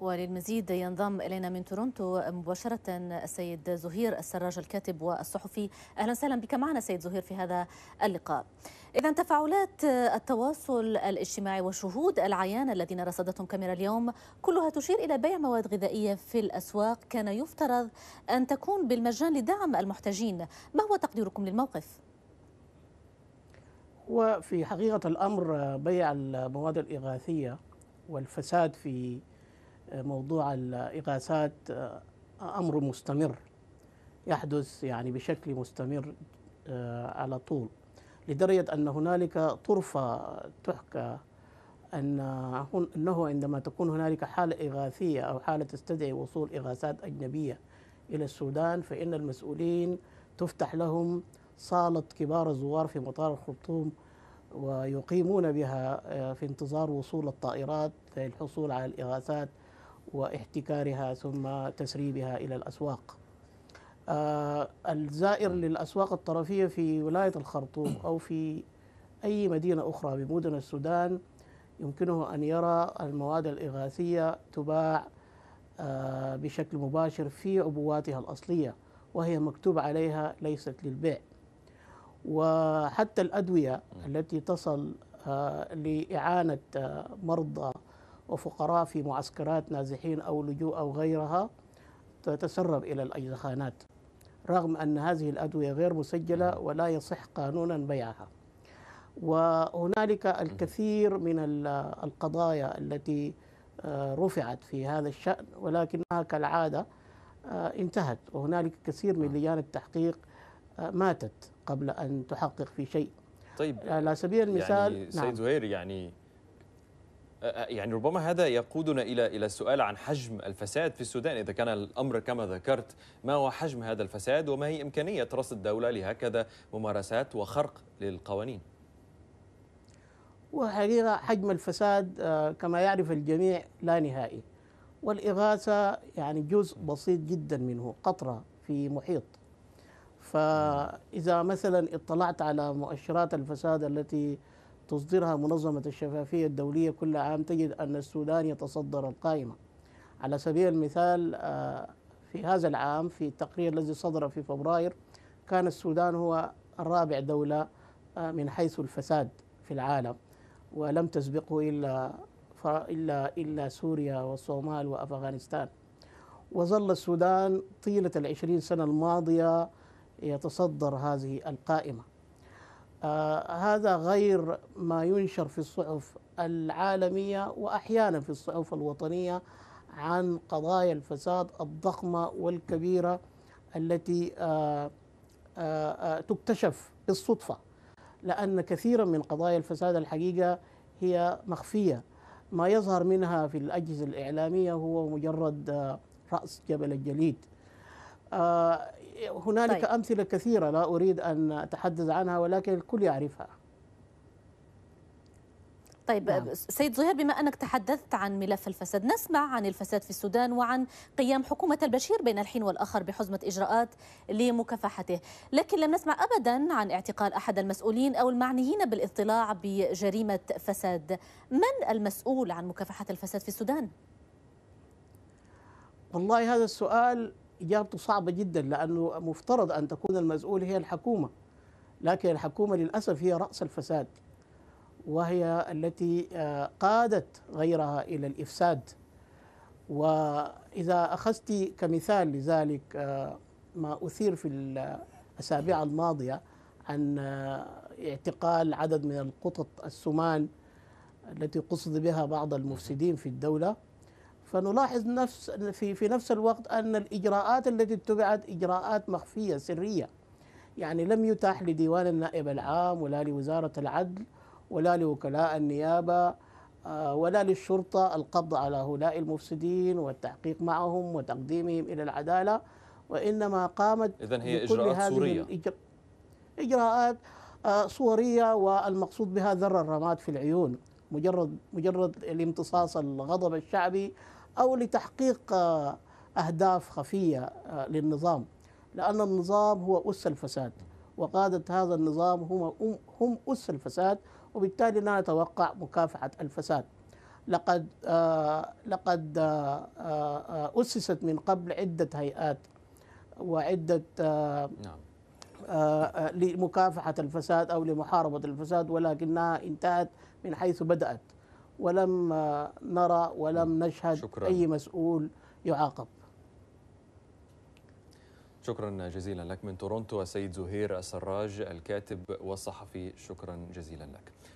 وللمزيد ينضم إلينا من تورونتو مباشرة السيد زهير السراج الكاتب والصحفي أهلا وسهلا بك معنا سيد زهير في هذا اللقاء إذا تفاعلات التواصل الاجتماعي وشهود العيان الذين رصدتهم كاميرا اليوم كلها تشير إلى بيع مواد غذائية في الأسواق كان يفترض أن تكون بالمجان لدعم المحتاجين ما هو تقديركم للموقف؟ وفي حقيقة الأمر بيع المواد الإغاثية والفساد في موضوع الإغاثات أمر مستمر يحدث يعني بشكل مستمر آه، على طول لدرجة أن هنالك طرفة تحكى أن أنه عندما تكون هنالك حالة إغاثية أو حالة تستدعي وصول إغاثات أجنبية إلى السودان فإن المسؤولين تفتح لهم صالة كبار الزوار في مطار الخرطوم ويقيمون بها آه، في انتظار وصول الطائرات للحصول على الإغاثات واحتكارها ثم تسريبها إلى الأسواق آه، الزائر للأسواق الطرفية في ولاية الخرطوم أو في أي مدينة أخرى بمدن السودان يمكنه أن يرى المواد الإغاثية تباع آه، بشكل مباشر في عبواتها الأصلية وهي مكتوب عليها ليست للبيع وحتى الأدوية التي تصل آه، لإعانة مرضى وفقراء في معسكرات نازحين أو لجوء أو غيرها تتسرب إلى الايزخانات رغم أن هذه الأدوية غير مسجلة نعم. ولا يصح قانونا بيعها وهنالك نعم. الكثير من القضايا التي آه، رفعت في هذا الشأن ولكنها كالعادة آه، انتهت وهنالك كثير من نعم. لجان التحقيق آه، ماتت قبل أن تحقق في شيء طيب على سبيل يعني المثال يعني سيد زهير نعم. يعني يعني ربما هذا يقودنا الى الى السؤال عن حجم الفساد في السودان اذا كان الامر كما ذكرت ما هو حجم هذا الفساد وما هي امكانيه رصد الدوله لهكذا ممارسات وخرق للقوانين وحقيقه حجم الفساد آه، كما يعرف الجميع لا نهائي والاغاثه يعني جزء بسيط جدا منه قطره في محيط فاذا مثلا اطلعت على مؤشرات الفساد التي تصدرها منظمة الشفافية الدولية كل عام تجد أن السودان يتصدر القائمة على سبيل المثال آه، في هذا العام في التقرير الذي صدر في فبراير كان السودان هو الرابع دولة آه، من حيث الفساد في العالم ولم تسبقه إلا إلا إلا سوريا والصومال وأفغانستان وظل السودان طيلة العشرين سنة الماضية يتصدر هذه القائمة آه، هذا غير ما ينشر في الصحف العالميه واحيانا في الصحف الوطنيه عن قضايا الفساد الضخمه والكبيره التي آه، آه، تكتشف بالصدفه لان كثيرا من قضايا الفساد الحقيقه هي مخفيه ما يظهر منها في الاجهزه الاعلاميه هو مجرد راس جبل الجليد هنالك طيب. أمثلة كثيرة لا أريد أن أتحدث عنها ولكن الكل يعرفها طيب نعم. سيد زهير بما أنك تحدثت عن ملف الفساد نسمع عن الفساد في السودان وعن قيام حكومة البشير بين الحين والآخر بحزمة إجراءات لمكافحته لكن لم نسمع أبدا عن اعتقال أحد المسؤولين أو المعنيين بالاطلاع بجريمة فساد من المسؤول عن مكافحة الفساد في السودان؟ والله هذا السؤال إجابته صعبة جدا لأنه مفترض أن تكون المسؤول هي الحكومة لكن الحكومة للأسف هي رأس الفساد وهي التي آه، قادت غيرها إلى الإفساد وإذا أخذت كمثال لذلك آه، ما أثير في الأسابيع الماضية عن آه، اعتقال عدد من القطط السمان التي قصد بها بعض المفسدين في الدولة فنلاحظ نفس في في نفس الوقت ان الاجراءات التي اتبعت اجراءات مخفيه سريه يعني لم يتاح لديوان النائب العام ولا لوزاره العدل ولا لوكلاء النيابه آه، ولا للشرطه القبض على هؤلاء المفسدين والتحقيق معهم وتقديمهم الى العداله وانما قامت اذا هي اجراءات سوريه الإجر... اجراءات آه، صوريه والمقصود بها ذر الرماد في العيون مجرد مجرد الامتصاص الغضب الشعبي أو لتحقيق آه، أهداف خفية آه، للنظام لأن النظام هو أس الفساد وقادة هذا النظام هم هم أس الفساد وبالتالي لا نتوقع مكافحة الفساد لقد آه، لقد أسست من قبل عدة هيئات وعدة نعم. لمكافحة الفساد أو لمحاربة الفساد ولكنها انتهت من حيث بدأت ولم نرى ولم نشهد شكرا. أي مسؤول يعاقب شكرا جزيلا لك من تورونتو السيد زهير السراج الكاتب والصحفي شكرا جزيلا لك